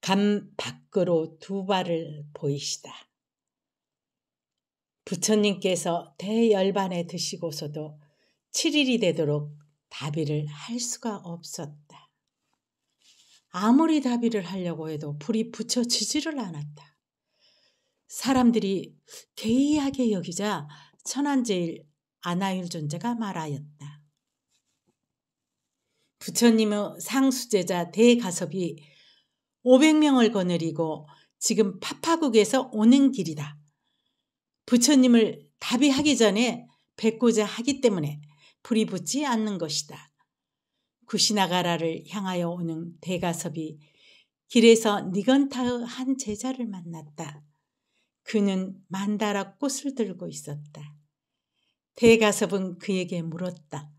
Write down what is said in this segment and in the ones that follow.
감 밖으로 두 발을 보이시다. 부처님께서 대열반에 드시고서도 7일이 되도록 다비를 할 수가 없었다. 아무리 다비를 하려고 해도 불이 붙여지지를 않았다. 사람들이 개이하게 여기자 천안제일 아나율 존재가 말하였다. 부처님의 상수제자 대가섭이 500명을 거느리고 지금 파파국에서 오는 길이다. 부처님을 답이하기 전에 뵙고자 하기 때문에 불이 붙지 않는 것이다. 구시나가라를 향하여 오는 대가섭이 길에서 니건타의한 제자를 만났다. 그는 만다라 꽃을 들고 있었다. 대가섭은 그에게 물었다.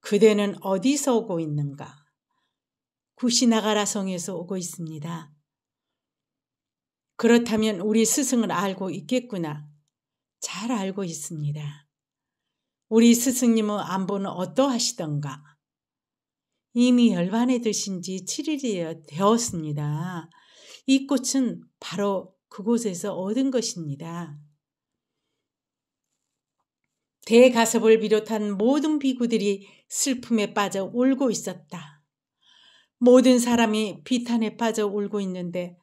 그대는 어디서 오고 있는가? 후시나가라 성에서 오고 있습니다. 그렇다면 우리 스승을 알고 있겠구나. 잘 알고 있습니다. 우리 스승님은 안보는 어떠하시던가? 이미 열반에 드신 지 7일이 되었습니다. 이 꽃은 바로 그곳에서 얻은 것입니다. 대가섭을 비롯한 모든 비구들이 슬픔에 빠져 울고 있었다. 모든 사람이 비탄에 빠져 울고 있는데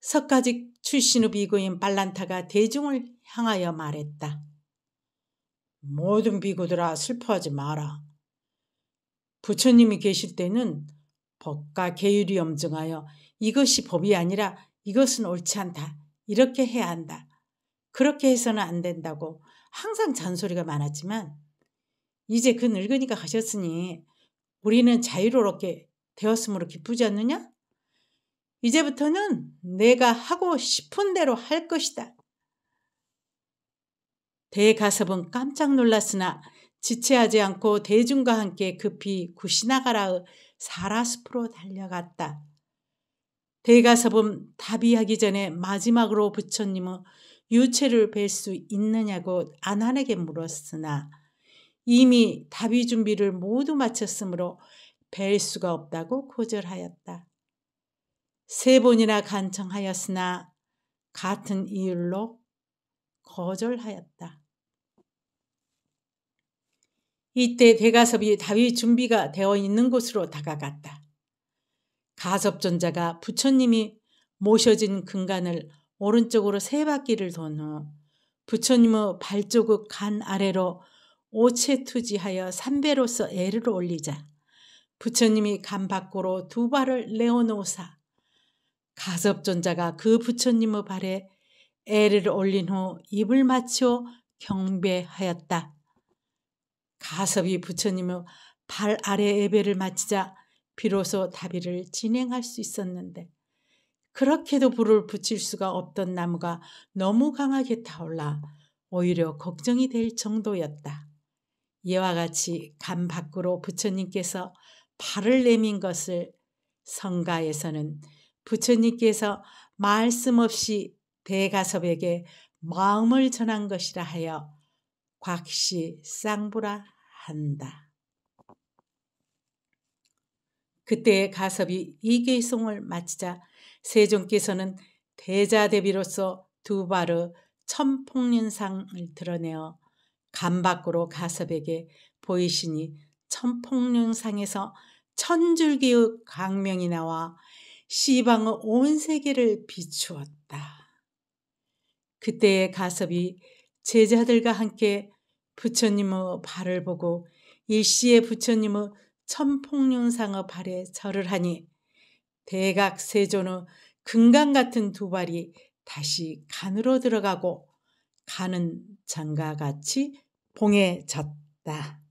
석가직 출신의 비구인 발란타가 대중을 향하여 말했다. 모든 비구들아 슬퍼하지 마라. 부처님이 계실 때는 법과 계율이 엄증하여 이것이 법이 아니라 이것은 옳지 않다. 이렇게 해야 한다. 그렇게 해서는 안 된다고 항상 잔소리가 많았지만 이제 그늙으니까 가셨으니 우리는 자유롭게 되었으므로 기쁘지 않느냐? 이제부터는 내가 하고 싶은 대로 할 것이다. 대가섭은 깜짝 놀랐으나 지체하지 않고 대중과 함께 급히 구시나가라의 사라스프로 달려갔다. 대가섭은 답이하기 전에 마지막으로 부처님의 유체를 뵐 수 있느냐고 안한에게 물었으나 이미 답이 준비를 모두 마쳤으므로 뵐 수가 없다고 거절하였다. 세 번이나 간청하였으나 같은 이유로 거절하였다. 이때 대가섭이 다윗 준비가 되어 있는 곳으로 다가갔다. 가섭전자가 부처님이 모셔진 근간을 오른쪽으로 세 바퀴를 돈 후 부처님의 발쪽의간 아래로 오체투지하여 삼배로서 애를 올리자 부처님이 간 밖으로 두 발을 내어놓으사 가섭존자가 그 부처님의 발에 애를 올린 후 입을 맞추어 경배하였다. 가섭이 부처님의 발 아래 예배를 마치자 비로소 다비를 진행할 수 있었는데 그렇게도 불을 붙일 수가 없던 나무가 너무 강하게 타올라 오히려 걱정이 될 정도였다. 이와 같이 간 밖으로 부처님께서 발을 내민 것을 성가에서는 부처님께서 말씀 없이 대가섭에게 마음을 전한 것이라 하여 곽시 쌍부라 한다. 그때 가섭이 이계송을 마치자 세종께서는 대자대비로서 두 발의 천폭륜상을 드러내어 간 밖으로 가섭에게 보이시니 천폭릉상에서 천줄기의 광명이 나와 시방의 온 세계를 비추었다. 그때의 가섭이 제자들과 함께 부처님의 발을 보고 일시에 부처님의 천폭륜상의 발에 절을 하니 대각 세존의 금강 같은 두 발이 다시 간으로 들어가고 가는 장과 같이 봉해졌다.